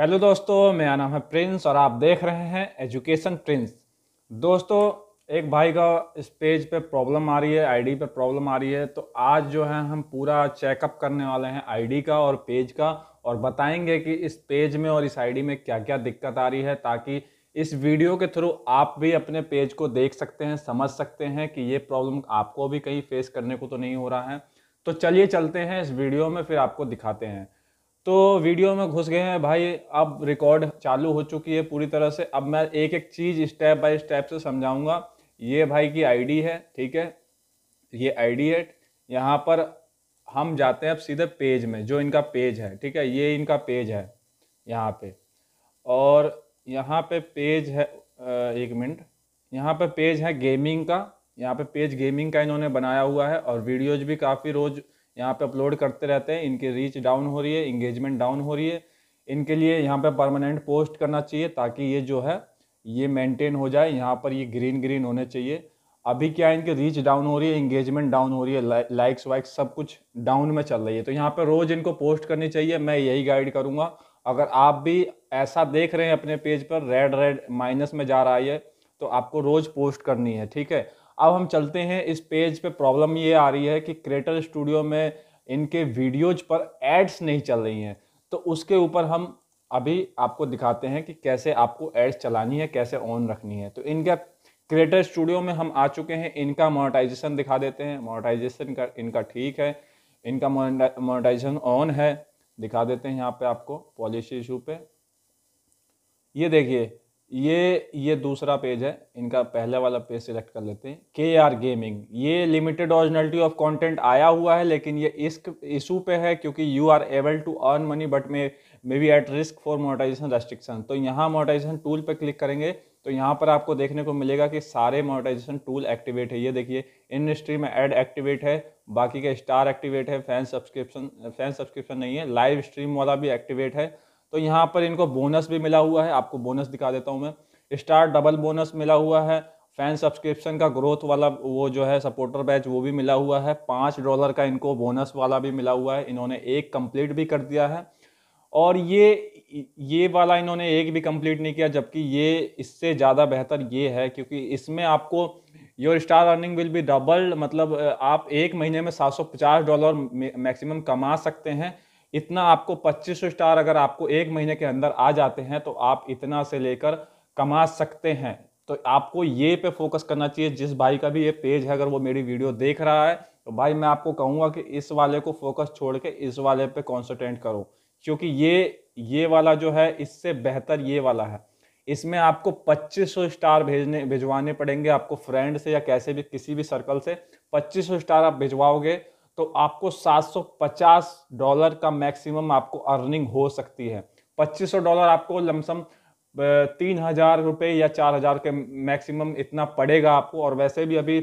hello दोस्तों मेरा नाम है प्रिंस और आप देख रहे हैं एजुकेशन प्रिंस दोस्तों एक भाई का इस पेज पे प्रॉब्लम आ रही है आईडी पे प्रॉब्लम आ रही है तो आज जो है हम पूरा चेकअप करने वाले हैं आईडी का और पेज का और बताएंगे कि इस पेज में और इस आईडी में क्या क्या दिक्कत आ रही है ताकि इस वीडियो के थ्रू आप भी अपने पेज को देख सकते हैं समझ सकते हैं कि ये प्रॉब्लम आपको भी कहीं फेस करने को तो नहीं हो रहा है तो चलिए चलते हैं इस वीडियो में फिर आपको दिखाते हैं तो वीडियो में घुस गए हैं भाई अब रिकॉर्ड चालू हो चुकी है पूरी तरह से अब मैं एक एक चीज़ स्टेप बाय स्टेप से समझाऊंगा ये भाई की आईडी है ठीक है ये आईडी है यहाँ पर हम जाते हैं अब सीधे पेज में जो इनका पेज है ठीक है ये इनका पेज है यहाँ पे और यहाँ पे पेज है एक मिनट यहाँ पे पेज है गेमिंग का यहाँ पे पेज गेमिंग का इन्होंने बनाया हुआ है और वीडियोज भी काफ़ी रोज़ यहाँ पे अपलोड करते रहते हैं इनकी रीच डाउन हो रही है इंगेजमेंट डाउन हो रही है इनके लिए यहाँ पे परमानेंट पोस्ट करना चाहिए ताकि ये जो है ये मेंटेन हो जाए यहाँ पर ये ग्रीन ग्रीन होने चाहिए अभी क्या है इनकी रीच डाउन हो रही है इंगेजमेंट डाउन हो रही है लाइक्स वाइक्स सब कुछ डाउन में चल रही है तो यहाँ पर रोज़ इनको पोस्ट करनी चाहिए मैं यही गाइड करूँगा अगर आप भी ऐसा देख रहे हैं अपने पेज पर रेड रेड माइनस में जा रहा है तो आपको रोज़ पोस्ट करनी है ठीक है अब हम चलते हैं इस पेज पे प्रॉब्लम ये आ रही है कि क्रिएटर स्टूडियो में इनके वीडियोज पर एड्स नहीं चल रही हैं तो उसके ऊपर हम अभी आपको दिखाते हैं कि कैसे आपको एड्स चलानी है कैसे ऑन रखनी है तो इनका क्रिएटर स्टूडियो में हम आ चुके हैं इनका मोनेटाइजेशन दिखा देते हैं मोनेटाइजेशन का इनका ठीक है इनका मोनेटाइजेशन ऑन है दिखा देते हैं यहाँ पे आपको पॉलिसी इशू पे ये देखिए ये ये दूसरा पेज है इनका पहले वाला पेज सिलेक्ट कर लेते हैं के आर गेमिंग ये लिमिटेड ओरिजिनलिटी ऑफ कंटेंट आया हुआ है लेकिन ये इस इशू पे है क्योंकि you are able to earn money but may may be at risk for monetisation restriction तो यहाँ मोटाइजेशन टूल पे क्लिक करेंगे तो यहाँ पर आपको देखने को मिलेगा कि सारे मोटाइजेशन टूल एक्टिवेट है ये देखिए इन स्ट्री में एड एक्टिवेट है बाकी के स्टार एक्टिवेट है फैन सब्सक्रिप्शन फैन सब्सक्रिप्शन नहीं है लाइव स्ट्रीम वाला भी एक्टिवेट है तो यहाँ पर इनको बोनस भी मिला हुआ है आपको बोनस दिखा देता हूँ मैं स्टार डबल बोनस मिला हुआ है फैन सब्सक्रिप्शन का ग्रोथ वाला वो जो है सपोर्टर बैच वो भी मिला हुआ है पाँच डॉलर का इनको बोनस वाला भी मिला हुआ है इन्होंने एक कंप्लीट भी कर दिया है और ये ये वाला इन्होंने एक भी कंप्लीट नहीं किया जबकि ये इससे ज़्यादा बेहतर ये है क्योंकि इसमें आपको your star earning will be double मतलब आप एक महीने में सात डॉलर मैक्सिमम कमा सकते हैं इतना आपको 2500 स्टार अगर आपको एक महीने के अंदर आ जाते हैं तो आप इतना से लेकर कमा सकते हैं तो आपको ये पे फोकस करना चाहिए जिस भाई का भी ये पेज है अगर वो मेरी वीडियो देख रहा है तो भाई मैं आपको कहूँगा कि इस वाले को फोकस छोड़ के इस वाले पे कॉन्सेंट्रेट करो क्योंकि ये ये वाला जो है इससे बेहतर ये वाला है इसमें आपको 2500 स्टार भेजने भिजवाने पड़ेंगे आपको फ्रेंड से या कैसे भी किसी भी सर्कल से 2500 स्टार आप भिजवाओगे तो आपको 750 डॉलर का मैक्सिमम आपको अर्निंग हो सकती है 2500 डॉलर आपको लमसम तीन हजार रुपये या चार हजार के मैक्सिमम इतना पड़ेगा आपको और वैसे भी अभी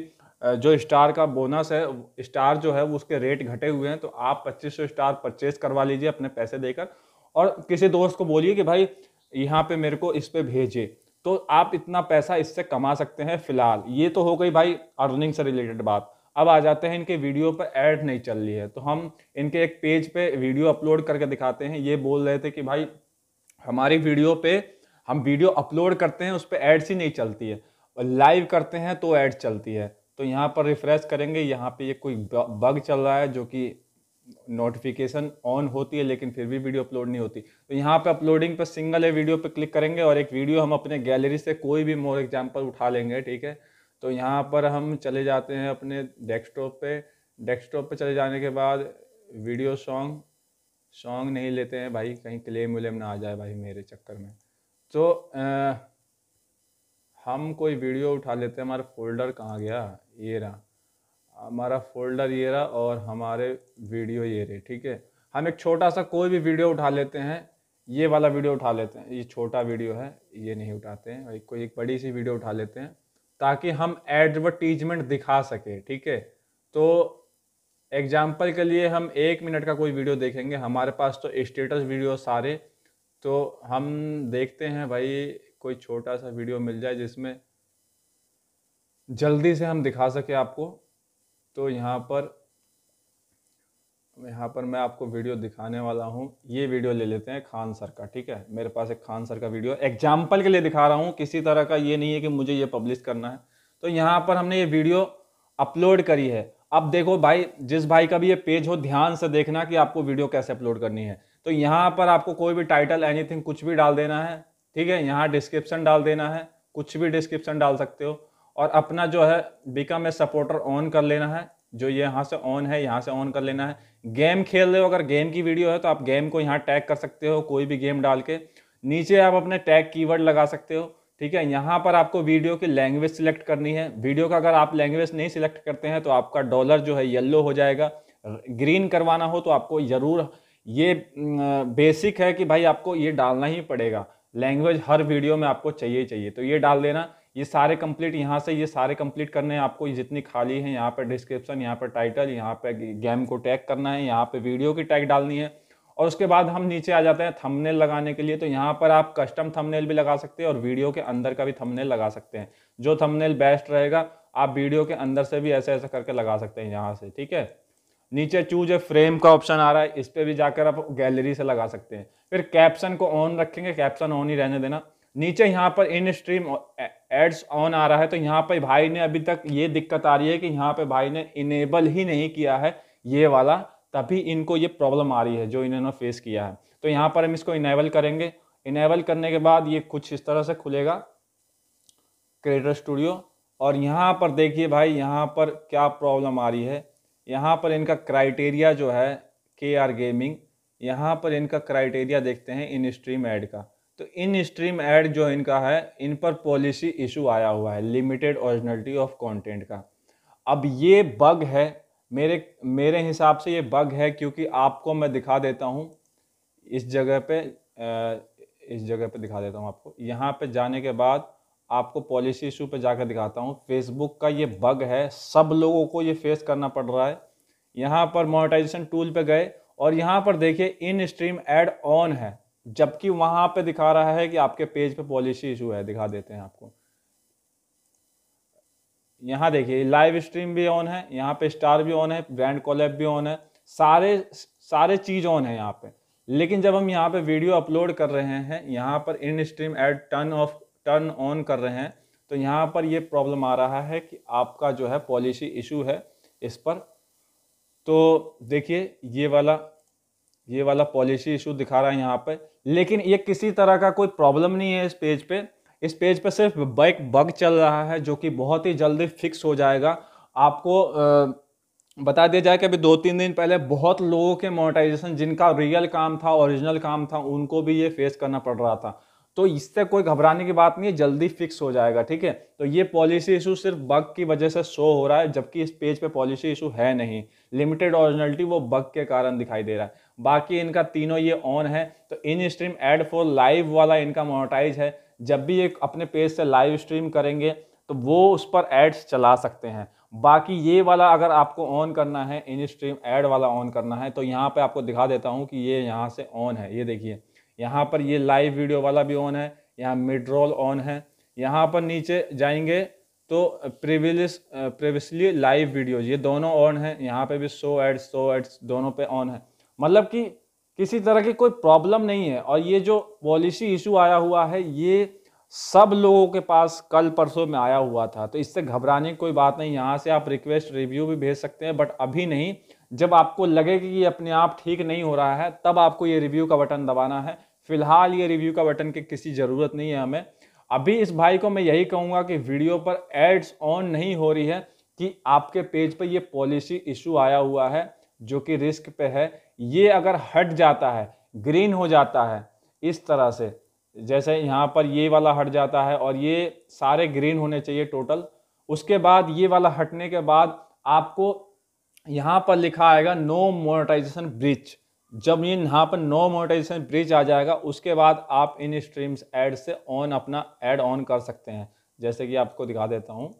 जो स्टार का बोनस है स्टार जो है वो उसके रेट घटे हुए हैं तो आप 2500 स्टार परचेज करवा लीजिए अपने पैसे देकर और किसी दोस्त को बोलिए कि भाई यहाँ पे मेरे को इस पर भेजिए तो आप इतना पैसा इससे कमा सकते हैं फिलहाल ये तो हो गई भाई अर्निंग से रिलेटेड बात अब आ जाते हैं इनके वीडियो पर ऐड नहीं चल रही है तो हम इनके एक पेज पे वीडियो अपलोड करके दिखाते हैं ये बोल रहे थे कि भाई हमारी वीडियो पे हम वीडियो अपलोड करते हैं उस पर एड्स ही नहीं चलती है और लाइव करते हैं तो एड चलती है तो यहाँ पर रिफ्रेश करेंगे यहाँ पे ये कोई बग चल रहा है जो कि नोटिफिकेशन ऑन होती है लेकिन फिर भी वीडियो अपलोड नहीं होती तो यहाँ पे अपलोडिंग पर सिंगल है वीडियो पे क्लिक करेंगे और एक वीडियो हम अपने गैलरी से कोई भी मोर एग्जाम्पल उठा लेंगे ठीक है तो यहाँ पर हम चले जाते हैं अपने डेस्कटॉप पे डेस्कटॉप पे चले जाने के बाद वीडियो सॉन्ग सॉन्ग नहीं लेते हैं भाई कहीं क्लेम व्लेम ना आ जाए भाई मेरे चक्कर में तो आ, हम कोई वीडियो उठा लेते हैं हमारा फोल्डर कहाँ गया ये रहा हमारा फोल्डर ये रहा और हमारे वीडियो ये रहे ठीक है हम एक छोटा सा कोई भी वीडियो उठा लेते हैं ये वाला वीडियो उठा लेते हैं ये छोटा वीडियो है ये नहीं उठाते हैं कोई एक बड़ी सी वीडियो उठा लेते हैं ताकि हम एडवर्टीजमेंट दिखा सके ठीक है तो एग्जाम्पल के लिए हम एक मिनट का कोई वीडियो देखेंगे हमारे पास तो स्टेटस वीडियो सारे तो हम देखते हैं भाई कोई छोटा सा वीडियो मिल जाए जिसमें जल्दी से हम दिखा सके आपको तो यहाँ पर यहाँ पर मैं आपको वीडियो दिखाने वाला हूँ ये वीडियो ले लेते हैं खान सर का ठीक है मेरे पास एक खान सर का वीडियो एग्जाम्पल के लिए दिखा रहा हूँ किसी तरह का ये नहीं है कि मुझे ये पब्लिश करना है तो यहाँ पर हमने ये वीडियो अपलोड करी है अब देखो भाई जिस भाई का भी ये पेज हो ध्यान से देखना कि आपको वीडियो कैसे अपलोड करनी है तो यहाँ पर आपको कोई भी टाइटल एनीथिंग कुछ भी डाल देना है ठीक है यहाँ डिस्क्रिप्शन डाल देना है कुछ भी डिस्क्रिप्शन डाल सकते हो और अपना जो है बिकम ए सपोर्टर ऑन कर लेना है जो ये यहाँ से ऑन है यहाँ से ऑन कर लेना है गेम खेल रहे हो अगर गेम की वीडियो है तो आप गेम को यहाँ टैग कर सकते हो कोई भी गेम डाल के नीचे आप अपने टैग कीवर्ड लगा सकते हो ठीक है यहाँ पर आपको वीडियो की लैंग्वेज सिलेक्ट करनी है वीडियो का अगर आप लैंग्वेज नहीं सिलेक्ट करते हैं तो आपका डॉलर जो है येल्लो हो जाएगा ग्रीन करवाना हो तो आपको ज़रूर ये बेसिक है कि भाई आपको ये डालना ही पड़ेगा लैंग्वेज हर वीडियो में आपको चाहिए चाहिए तो ये डाल देना ये सारे कंप्लीट यहाँ से ये सारे कंप्लीट करने हैं आपको जितनी खाली है यहाँ पर डिस्क्रिप्शन यहाँ पर टाइटल यहाँ पर गेम को टैग करना है यहाँ पर वीडियो की टैग डालनी है और उसके बाद हम नीचे आ जाते हैं थंबनेल लगाने के लिए तो यहाँ पर आप कस्टम थंबनेल भी लगा सकते हैं और वीडियो के अंदर का भी थंबनेल लगा सकते हैं जो थंबनेल बेस्ट रहेगा आप वीडियो के अंदर से भी ऐसे ऐसे करके लगा सकते हैं यहाँ से ठीक है नीचे चूज ए फ्रेम का ऑप्शन आ रहा है इस पर भी जाकर आप गैलरी से लगा सकते हैं फिर कैप्शन को ऑन रखेंगे कैप्शन ऑन ही रहने देना नीचे यहाँ पर इन स्ट्रीम एड्स ऑन आ रहा है तो यहाँ पर भाई ने अभी तक ये दिक्कत आ रही है कि यहाँ पर भाई ने इनेबल ही नहीं किया है ये वाला तभी इनको ये प्रॉब्लम आ रही है जो इन्होंने फेस किया है तो यहाँ पर हम इसको इनेबल करेंगे इनेबल करने के बाद ये कुछ इस तरह से खुलेगा क्रिएटर स्टूडियो और यहाँ पर देखिए भाई यहाँ पर क्या प्रॉब्लम आ रही है यहाँ पर इनका क्राइटेरिया जो है के आर गेमिंग यहाँ पर इनका क्राइटेरिया देखते हैं इन स्ट्रीम ऐड का तो इन स्ट्रीम एड जो इनका है इन पर पॉलिसी इशू आया हुआ है लिमिटेड ओरिजिनलिटी ऑफ कंटेंट का अब ये बग है मेरे मेरे हिसाब से ये बग है क्योंकि आपको मैं दिखा देता हूँ इस जगह पे इस जगह पे दिखा देता हूँ आपको यहाँ पे जाने के बाद आपको पॉलिसी इशू पे जाकर दिखाता हूँ फेसबुक का ये बग है सब लोगों को ये फेस करना पड़ रहा है यहाँ पर मोनेटाइजेशन टूल पे गए और यहाँ पर देखिए इन स्ट्रीम एड ऑन है जबकि वहां पे दिखा रहा है कि आपके पेज पे पॉलिसी इशू है दिखा देते हैं आपको यहाँ देखिए लाइव स्ट्रीम भी ऑन है यहाँ पे स्टार भी ऑन है ब्रांड कॉलेब भी ऑन है सारे सारे चीज ऑन है यहाँ पे लेकिन जब हम यहाँ पे वीडियो अपलोड कर रहे हैं यहाँ पर in stream ad turn off turn on कर रहे हैं तो यहाँ पर ये प्रॉब्लम आ रहा है कि आपका जो है पॉलिसी इशू है इस पर तो देखिए ये वाला ये वाला पॉलिसी इशू दिखा रहा है यहाँ पे लेकिन ये किसी तरह का कोई प्रॉब्लम नहीं है इस पेज पे इस पेज पे सिर्फ बैक बग चल रहा है जो कि बहुत ही जल्दी फिक्स हो जाएगा आपको आ, बता दिया जाए कि अभी दो तीन दिन पहले बहुत लोगों के मोनेटाइजेशन जिनका रियल काम था ओरिजिनल काम था उनको भी ये फेस करना पड़ रहा था तो इससे कोई घबराने की बात नहीं है जल्दी फिक्स हो जाएगा ठीक है तो ये पॉलिसी इशू सिर्फ बग की वजह से शो हो रहा है जबकि इस पेज पे पॉलिसी इशू है नहीं लिमिटेड ओरिजिनलिटी वो बग के कारण दिखाई दे रहा है बाकी इनका तीनों ये ऑन है तो in stream ad for live वाला इनका मोनोटाइज है जब भी ये अपने पेज से लाइव स्ट्रीम करेंगे तो वो उस पर एड्स चला सकते हैं बाकी ये वाला अगर आपको ऑन करना है इन स्ट्रीम एड वाला ऑन करना है तो यहाँ पे आपको दिखा देता हूँ कि ये यहाँ से ऑन है ये देखिए यहाँ पर ये लाइव वीडियो वाला भी ऑन है यहाँ मिड रोल ऑन है यहाँ पर नीचे जाएंगे तो प्रीवियस प्रीवियसली लाइव वीडियोज ये दोनों ऑन है यहाँ पे भी सो एड्स सो एड्स दोनों पे ऑन है मतलब कि किसी तरह की कोई प्रॉब्लम नहीं है और ये जो पॉलिसी इशू आया हुआ है ये सब लोगों के पास कल परसों में आया हुआ था तो इससे घबराने की कोई बात नहीं यहाँ से आप रिक्वेस्ट रिव्यू भी भेज सकते हैं बट अभी नहीं जब आपको लगे कि ये अपने आप ठीक नहीं हो रहा है तब आपको ये रिव्यू का बटन दबाना है फिलहाल ये रिव्यू का बटन की किसी ज़रूरत नहीं है हमें अभी इस भाई को मैं यही कहूँगा कि वीडियो पर एड्स ऑन नहीं हो रही है कि आपके पेज पर ये पॉलिसी इशू आया हुआ है जो कि रिस्क पे है ये अगर हट जाता है ग्रीन हो जाता है इस तरह से जैसे यहाँ पर ये वाला हट जाता है और ये सारे ग्रीन होने चाहिए टोटल उसके बाद ये वाला हटने के बाद आपको यहाँ पर लिखा आएगा नो मोनेटाइजेशन ब्रिज जब ये यहाँ पर नो मोनेटाइजेशन ब्रिज आ जाएगा उसके बाद आप इन स्ट्रीम्स एड से ऑन अपना एड ऑन कर सकते हैं जैसे कि आपको दिखा देता हूँ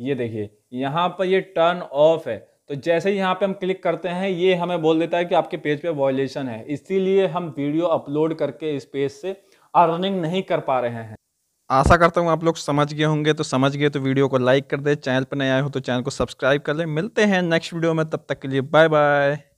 ये देखिए यहाँ पर ये टर्न ऑफ है तो जैसे ही यहाँ पे हम क्लिक करते हैं ये हमें बोल देता है कि आपके पेज पे वॉयलेशन है इसीलिए हम वीडियो अपलोड करके इस पेज से अर्निंग नहीं कर पा रहे हैं आशा करता हूँ आप लोग समझ गए होंगे तो समझ गए तो वीडियो को लाइक कर दे चैनल पर नए आए हो तो चैनल को सब्सक्राइब कर ले मिलते हैं नेक्स्ट वीडियो में तब तक के लिए बाय बाय